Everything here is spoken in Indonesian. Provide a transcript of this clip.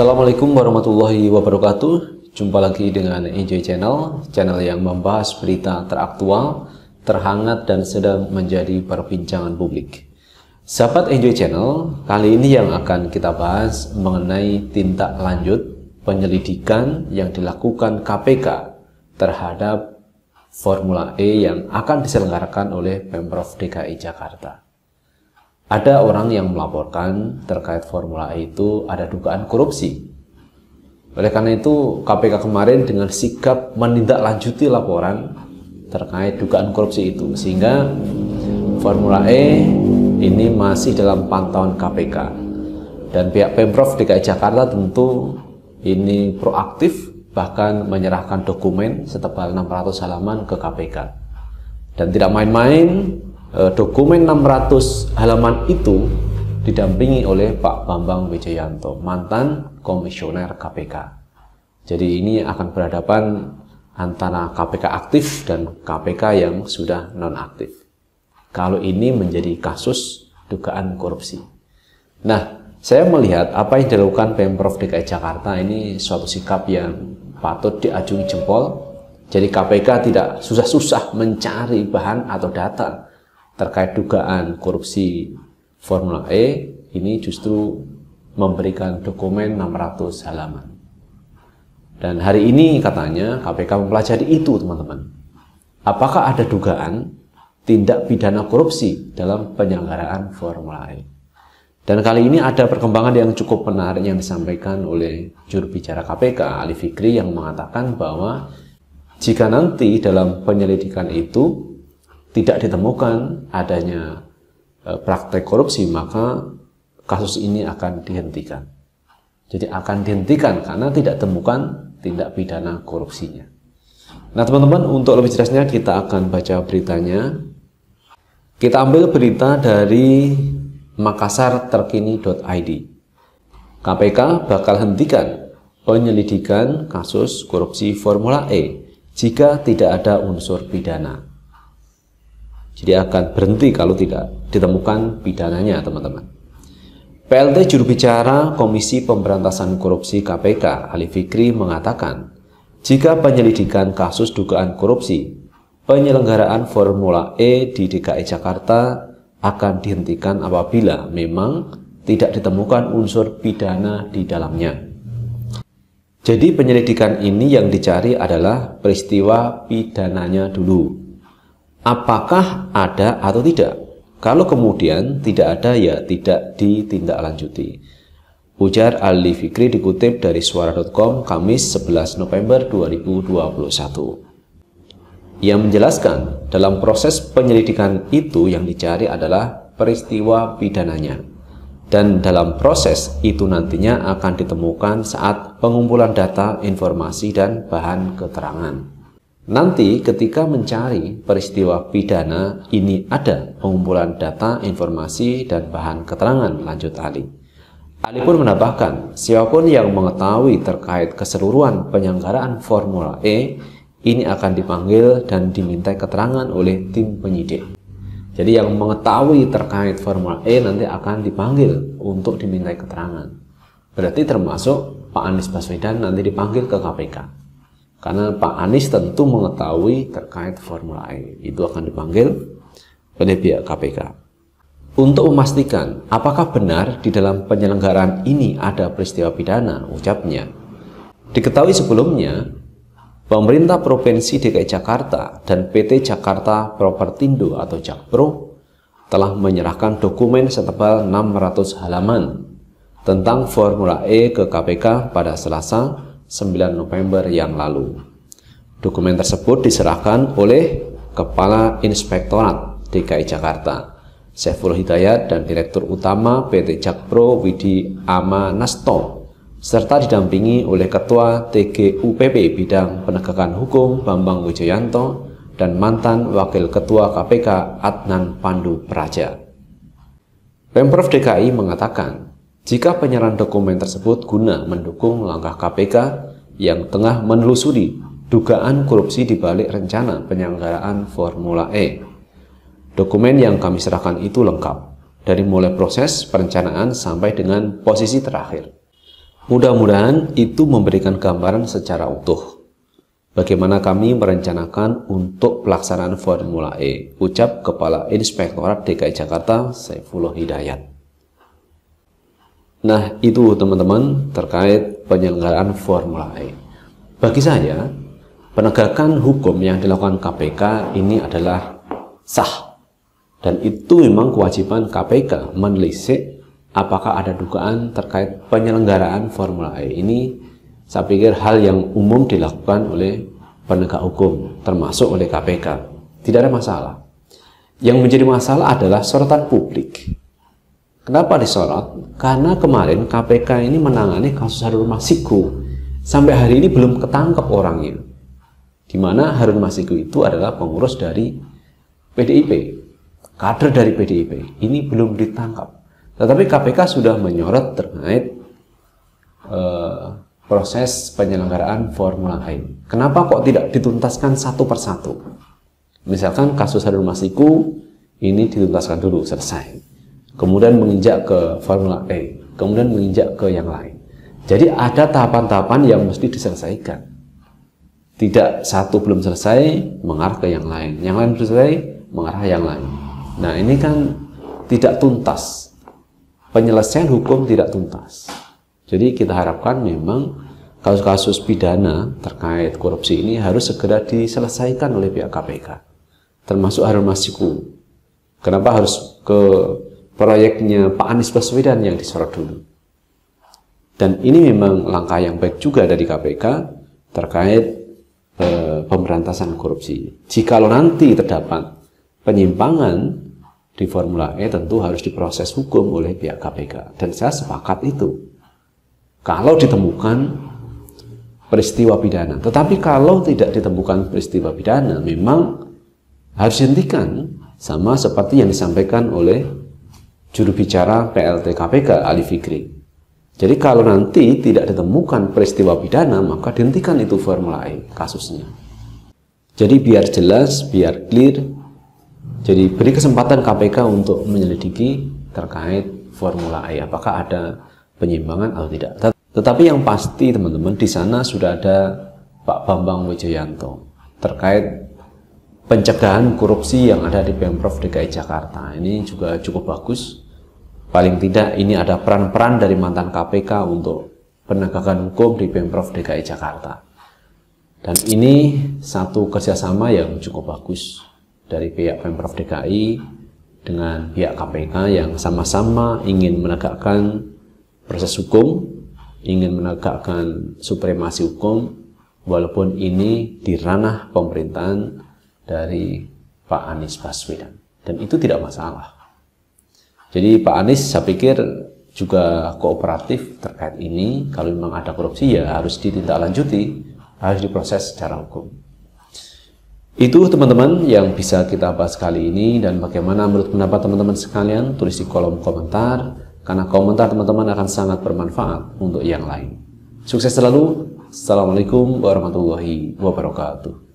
Assalamualaikum warahmatullahi wabarakatuh. Jumpa lagi dengan Enjoy Channel, channel yang membahas berita teraktual, terhangat dan sedang menjadi perbincangan publik. Sahabat Enjoy Channel, kali ini yang akan kita bahas mengenai tindak lanjut penyelidikan yang dilakukan KPK terhadap Formula E yang akan diselenggarakan oleh Pemprov DKI Jakarta. Ada orang yang melaporkan terkait Formula E itu ada dugaan korupsi. Oleh karena itu, KPK kemarin dengan sikap menindaklanjuti laporan terkait dugaan korupsi itu, sehingga Formula E ini masih dalam pantauan KPK. Dan pihak Pemprov DKI Jakarta tentu ini proaktif bahkan menyerahkan dokumen setebal 600 halaman ke KPK. Dan tidak main-main, Eh, dokumen 600 halaman itu didampingi oleh Pak Bambang Wijayanto, mantan komisioner KPK. Jadi ini akan berhadapan antara KPK aktif dan KPK yang sudah nonaktif. Kalau ini menjadi kasus dugaan korupsi. Nah, saya melihat apa yang dilakukan Pemprov DKI Jakarta ini suatu sikap yang patut diajungi jempol. Jadi KPK tidak susah-susah mencari bahan atau data terkait dugaan korupsi Formula E ini justru memberikan dokumen 600 halaman. Dan hari ini katanya KPK mempelajari itu teman-teman. Apakah ada dugaan tindak pidana korupsi dalam penyelenggaraan Formula E? Dan kali ini ada perkembangan yang cukup menarik yang disampaikan oleh juru bicara KPK Ali Fikri yang mengatakan bahwa jika nanti dalam penyelidikan itu tidak ditemukan adanya e, praktek korupsi, maka kasus ini akan dihentikan. Jadi akan dihentikan karena tidak temukan tindak pidana korupsinya. Nah teman-teman, untuk lebih jelasnya kita akan baca beritanya. Kita ambil berita dari makassarterkini.id. KPK bakal hentikan penyelidikan kasus korupsi Formula E jika tidak ada unsur pidana. Jadi akan berhenti kalau tidak ditemukan pidananya, teman-teman. PLT juru bicara Komisi Pemberantasan Korupsi KPK, Ali Fikri mengatakan, jika penyelidikan kasus dugaan korupsi, penyelenggaraan Formula E di DKI e Jakarta akan dihentikan apabila memang tidak ditemukan unsur pidana di dalamnya. Jadi penyelidikan ini yang dicari adalah peristiwa pidananya dulu, apakah ada atau tidak. Kalau kemudian tidak ada ya tidak ditindaklanjuti. Ujar Ali Fikri dikutip dari suara.com Kamis 11 November 2021 Ia menjelaskan dalam proses penyelidikan itu yang dicari adalah peristiwa pidananya. Dan dalam proses itu nantinya akan ditemukan saat pengumpulan data, informasi, dan bahan keterangan. Nanti ketika mencari peristiwa pidana ini ada pengumpulan data, informasi, dan bahan keterangan lanjut Ali. Ali pun menambahkan, siapapun yang mengetahui terkait keseluruhan penyelenggaraan Formula E ini akan dipanggil dan diminta keterangan oleh tim penyidik. Jadi yang mengetahui terkait Formula E nanti akan dipanggil untuk diminta keterangan. Berarti termasuk Pak Anies Baswedan nanti dipanggil ke KPK. Karena Pak Anies tentu mengetahui terkait Formula E. Itu akan dipanggil oleh pihak KPK untuk memastikan apakah benar di dalam penyelenggaraan ini ada peristiwa pidana, ucapnya. Diketahui sebelumnya, pemerintah Provinsi DKI Jakarta dan PT Jakarta Propertindo atau Jakpro telah menyerahkan dokumen setebal 600 halaman tentang Formula E ke KPK pada Selasa 9 November yang lalu. Dokumen tersebut diserahkan oleh Kepala Inspektorat DKI Jakarta, Seful Hidayat dan Direktur Utama PT Jakpro Widi Amanasto, serta didampingi oleh Ketua TGUPP Bidang Penegakan Hukum Bambang Wijoyanto dan mantan Wakil Ketua KPK Adnan Pandu Praja. Pemprov DKI mengatakan, jika penyerahan dokumen tersebut guna mendukung langkah KPK yang tengah menelusuri dugaan korupsi di balik rencana penyelenggaraan Formula E. Dokumen yang kami serahkan itu lengkap, dari mulai proses perencanaan sampai dengan posisi terakhir. Mudah-mudahan itu memberikan gambaran secara utuh. Bagaimana kami merencanakan untuk pelaksanaan Formula E, ucap Kepala Inspektorat DKI Jakarta Saifullah Hidayat. Nah, itu teman-teman terkait penyelenggaraan Formula E. Bagi saya, penegakan hukum yang dilakukan KPK ini adalah sah. Dan itu memang kewajiban KPK menelisik apakah ada dugaan terkait penyelenggaraan Formula E. Ini saya pikir hal yang umum dilakukan oleh penegak hukum, termasuk oleh KPK. Tidak ada masalah. Yang menjadi masalah adalah sorotan publik Kenapa disorot? Karena kemarin KPK ini menangani kasus Harun Masiku. Sampai hari ini belum ketangkep orangnya. Di mana Harun Masiku itu adalah pengurus dari PDIP. Kader dari PDIP. Ini belum ditangkap. Tetapi KPK sudah menyorot terkait uh, proses penyelenggaraan Formula E. Kenapa kok tidak dituntaskan satu persatu? Misalkan kasus Harun Masiku ini dituntaskan dulu, selesai kemudian menginjak ke Formula E, kemudian menginjak ke yang lain. Jadi ada tahapan-tahapan yang mesti diselesaikan. Tidak satu belum selesai mengarah ke yang lain, yang lain belum selesai mengarah yang lain. Nah ini kan tidak tuntas. Penyelesaian hukum tidak tuntas. Jadi kita harapkan memang kasus-kasus pidana terkait korupsi ini harus segera diselesaikan oleh pihak KPK termasuk Harun Masiku kenapa harus ke proyeknya Pak Anies Baswedan yang disorot dulu. Dan ini memang langkah yang baik juga dari KPK terkait e, pemberantasan korupsi. Jikalau nanti terdapat penyimpangan di Formula E tentu harus diproses hukum oleh pihak KPK. Dan saya sepakat itu. Kalau ditemukan peristiwa pidana. Tetapi kalau tidak ditemukan peristiwa pidana, memang harus dihentikan sama seperti yang disampaikan oleh juru bicara PLT KPK Ali Fikri. Jadi kalau nanti tidak ditemukan peristiwa pidana, maka dihentikan itu Formula E kasusnya. Jadi biar jelas, biar clear, jadi beri kesempatan KPK untuk menyelidiki terkait Formula E, apakah ada penyimbangan atau tidak. Tetapi yang pasti teman-teman, di sana sudah ada Pak Bambang Wijayanto terkait pencegahan korupsi yang ada di Pemprov DKI Jakarta. Ini juga cukup bagus. Paling tidak ini ada peran-peran dari mantan KPK untuk penegakan hukum di Pemprov DKI Jakarta. Dan ini satu kerjasama yang cukup bagus dari pihak Pemprov DKI dengan pihak KPK yang sama-sama ingin menegakkan proses hukum, ingin menegakkan supremasi hukum, walaupun ini di ranah pemerintahan dari Pak Anies Baswedan. Dan itu tidak masalah. Jadi Pak Anies saya pikir juga kooperatif terkait ini. Kalau memang ada korupsi ya harus ditindaklanjuti, harus diproses secara hukum. Itu teman-teman yang bisa kita bahas kali ini dan bagaimana menurut pendapat teman-teman sekalian tulis di kolom komentar karena komentar teman-teman akan sangat bermanfaat untuk yang lain. Sukses selalu. Assalamualaikum warahmatullahi wabarakatuh.